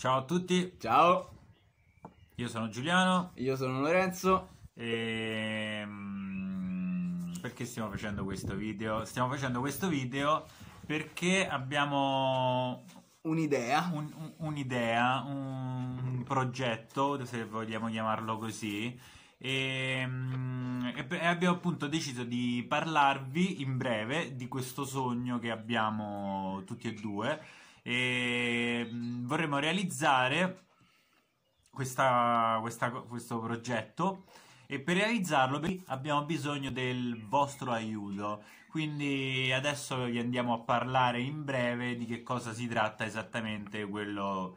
Ciao a tutti. Ciao. Io sono Giuliano. Io sono Lorenzo. E... Ehm, perché stiamo facendo questo video? Stiamo facendo questo video perché abbiamo un'idea, un, un, un'idea, un progetto, se vogliamo chiamarlo così, ehm, e, e, abbiamo appunto deciso di parlarvi in breve di questo sogno che abbiamo tutti e due e mm, vorremmo realizzare questa, questa, questo progetto e per realizzarlo abbiamo bisogno del vostro aiuto. Quindi adesso vi andiamo a parlare in breve di che cosa si tratta esattamente quello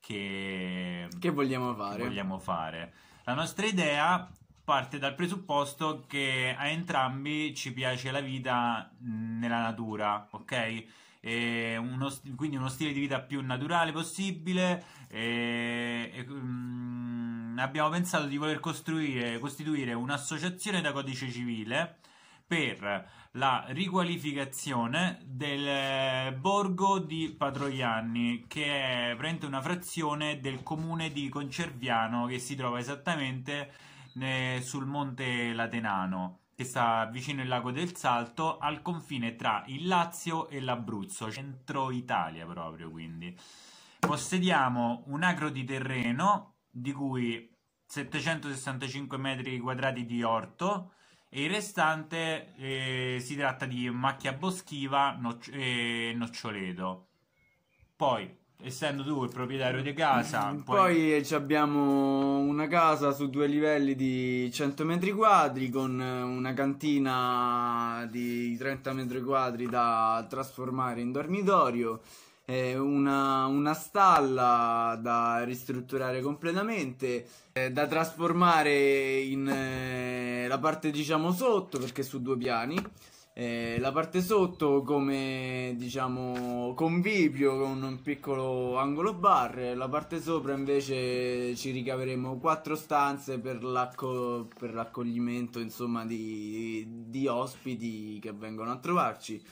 che, che, vogliamo, fare. che vogliamo fare. La nostra idea parte dal presupposto che a entrambi ci piace la vita nella natura, ok? uno, quindi uno stile di vita più naturale possibile. E, e, mm, abbiamo pensato di voler costituire un'associazione da codice civile per la riqualificazione del borgo di Patroianni, che è praticamente una frazione del comune di Concerviano che si trova esattamente eh, sul monte Latenano che sta vicino il lago del Salto, al confine tra il Lazio e l'Abruzzo, centro Italia proprio quindi. Possediamo un agro di terreno, di cui 765 metri quadrati di orto, e il restante eh, si tratta di macchia boschiva e noc- eh, noccioleto. Poi essendo tu il proprietario di casa. Mm, poi, poi abbiamo una casa su due livelli di 100 metri quadri con eh, una cantina di 30 metri quadri da trasformare in dormitorio. Eh, una, una, stalla da ristrutturare completamente, eh, da trasformare in la parte diciamo sotto perché su due piani eh, la parte sotto come diciamo convivio con un piccolo angolo bar, la parte sopra invece ci ricaveremo quattro stanze per, l'acco- per l'accoglimento insomma di, di, ospiti che vengono a trovarci.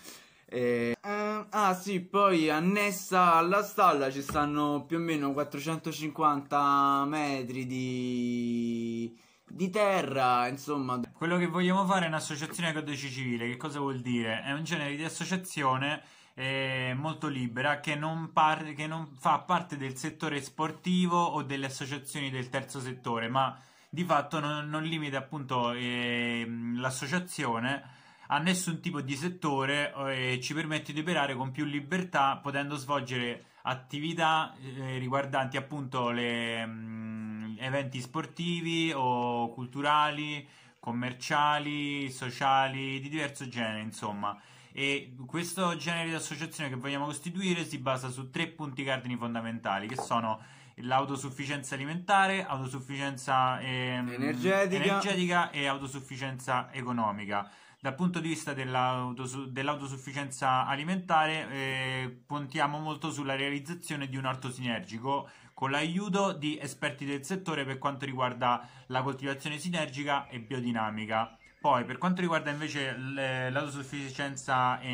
Eh, ehm, ah sì, poi annessa alla stalla ci stanno più o meno 450 metri di, di terra, insomma quello che vogliamo fare è un'associazione a codice civile. Che cosa vuol dire? È un genere di associazione eh, molto libera che non, par- che non fa parte del settore sportivo o delle associazioni del terzo settore, ma di fatto non, non limita appunto eh, l'associazione a nessun tipo di settore eh, e eh, ci permette di operare con più libertà potendo svolgere attività eh, riguardanti appunto le, mh, mm, eventi sportivi o culturali commerciali, sociali, di diverso genere, insomma. E questo genere di associazione che vogliamo costituire si basa su tre punti cardini fondamentali, che sono l'autosufficienza alimentare, autosufficienza ehm, energetica. energetica. e autosufficienza economica. Dal punto di vista dell'autosu- dell'autosufficienza alimentare, eh, puntiamo molto sulla realizzazione di un orto sinergico con l'aiuto di esperti del settore per quanto riguarda la coltivazione sinergica e biodinamica. Poi, per quanto riguarda invece l'autosufficienza eh,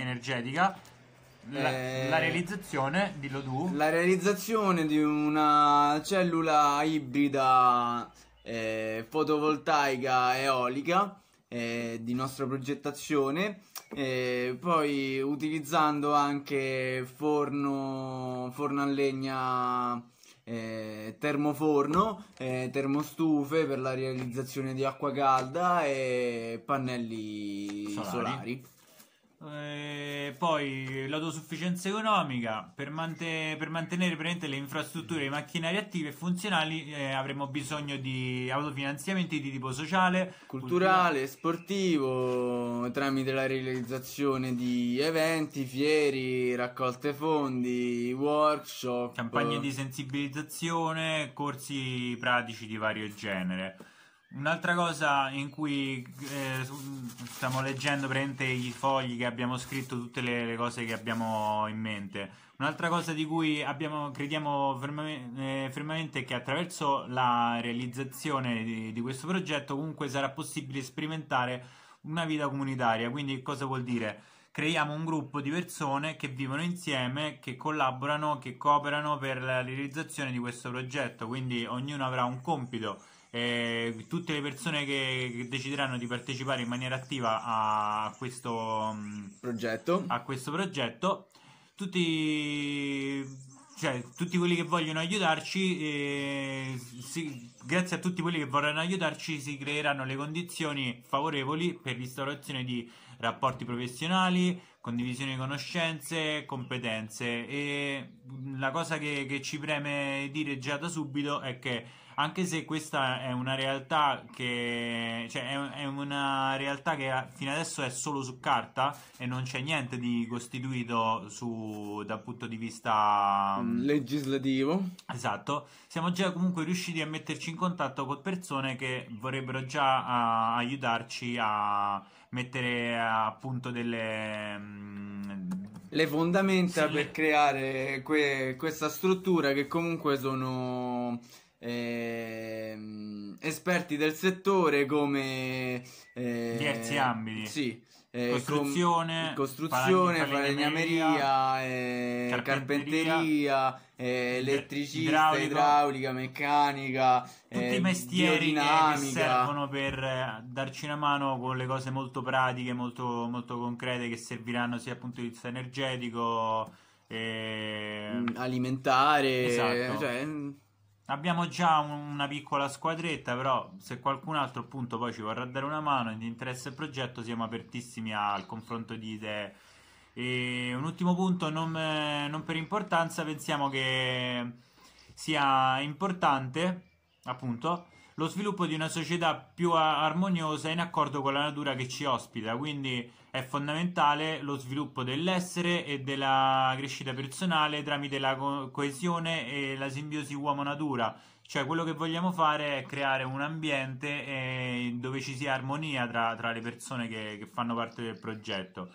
energetica, la, eh, la, realizzazione, dillo tu. La realizzazione di una cellula ibrida eh, fotovoltaica eolica eh, di nostra progettazione, eh, poi utilizzando anche forno, forno a legna eh, termoforno, eh, termostufe per la realizzazione di acqua calda e pannelli solari. solari. Eh, poi l'autosufficienza economica per, mante- per mantenere le infrastrutture e i macchinari attivi e funzionali eh, avremo bisogno di autofinanziamenti di tipo sociale, culturale, culturale, sportivo tramite la realizzazione di eventi, fieri, raccolte fondi, workshop, campagne di sensibilizzazione, corsi pratici di vario genere. Un'altra cosa in cui eh, stiamo leggendo praticamente i fogli che abbiamo scritto, tutte le, le, cose che abbiamo in mente. Un'altra cosa di cui abbiamo, crediamo fermamente, eh, fermamente è che attraverso la realizzazione di, di questo progetto comunque sarà possibile sperimentare una vita comunitaria. Quindi cosa vuol dire? Creiamo un gruppo di persone che vivono insieme, che collaborano, che cooperano per la realizzazione di questo progetto. Quindi ognuno avrà un compito eh, tutte le persone che, decideranno di partecipare in maniera attiva a questo mm, progetto, a questo progetto tutti, cioè, tutti quelli che vogliono aiutarci, eh, si, grazie a tutti quelli che vorranno aiutarci, si creeranno le condizioni favorevoli per l'instaurazione di rapporti professionali, condivisione di conoscenze, competenze. E la cosa che, che ci preme dire già da subito è che anche se questa è una realtà che cioè è, è, una realtà che fino adesso è solo su carta e non c'è niente di costituito su, dal punto di vista mm, mm, legislativo esatto siamo già comunque riusciti a metterci in contatto con persone che vorrebbero già uh, aiutarci a mettere a punto delle mh, mm, le fondamenta sì, per le... creare que- questa struttura che comunque sono eh, esperti del settore come eh, diversi ambiti. Sì, eh, costruzione, com- costruzione, falegnameria, falegnameria eh, carpenteria, carpenteria eh, elettricista, idraulico. idraulica, meccanica, tutti i eh, mestieri che servono per darci una mano con le cose molto pratiche, molto, molto concrete che serviranno sia dal punto di vista energetico, ehm, alimentare, esatto. cioè, Abbiamo già una piccola squadretta, però se qualcun altro appunto poi ci vorrà dare una mano di interesse al progetto siamo apertissimi al confronto di idee. E un ultimo punto, non, non per importanza, pensiamo che sia importante appunto lo sviluppo di una società più armoniosa in accordo con la natura che ci ospita, quindi è fondamentale lo sviluppo dell'essere e della crescita personale tramite la co- coesione e la simbiosi uomo-natura. Cioè, quello che vogliamo fare è creare un ambiente eh, dove ci sia armonia tra, tra le persone che, che fanno parte del progetto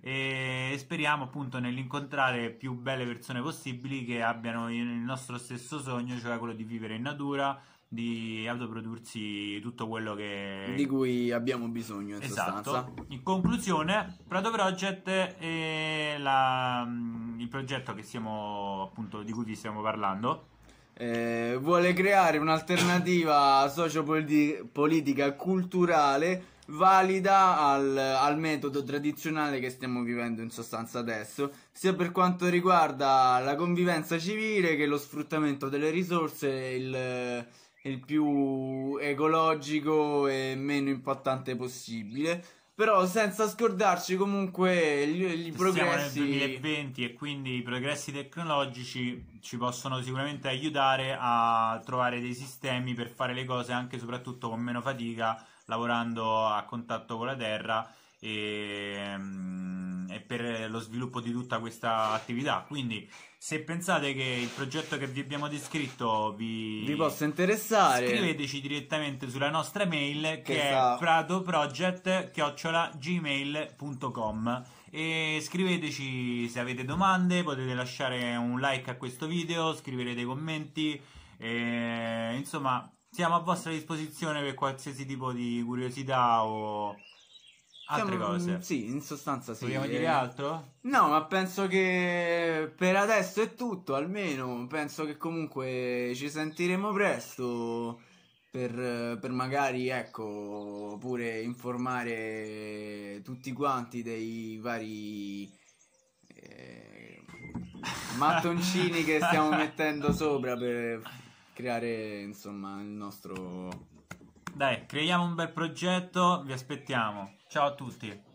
e speriamo appunto nell'incontrare più belle persone possibili che abbiano il nostro stesso sogno, cioè quello di vivere in natura, di autoprodursi tutto quello che... Di cui abbiamo bisogno in esatto. sostanza. In conclusione, Prato Project è la, mm, il progetto che stiamo, appunto, di cui vi stiamo parlando. Eh, vuole creare un'alternativa sociopolitica culturale valida al, al, metodo tradizionale che stiamo vivendo in sostanza adesso, sia per quanto riguarda la convivenza civile che lo sfruttamento delle risorse e il il più ecologico e meno impattante possibile. Però senza scordarci comunque i progressi. Siamo nel 2020 e quindi i progressi tecnologici ci possono sicuramente aiutare a trovare dei sistemi per fare le cose anche e soprattutto con meno fatica, lavorando a contatto con la terra e, ehm, e, per lo sviluppo di tutta questa attività. Quindi, se pensate che il progetto che vi abbiamo descritto vi, vi possa interessare, scriveteci direttamente sulla nostra mail che, che è sta... pratoproject@gmail.com e scriveteci se avete domande, potete lasciare un like a questo video, scrivere dei commenti e, insomma, siamo a vostra disposizione per qualsiasi tipo di curiosità o Altre Siamo, cose. Mm, sì, in sostanza sì. Vogliamo eh. dire altro? No, ma penso che per adesso è tutto, almeno. Penso che comunque ci sentiremo presto per, per magari, ecco, pure informare tutti quanti dei vari... Eh, mattoncini che stiamo mettendo sopra per creare insomma il nostro dai, creiamo un bel progetto, vi aspettiamo. Ciao a tutti.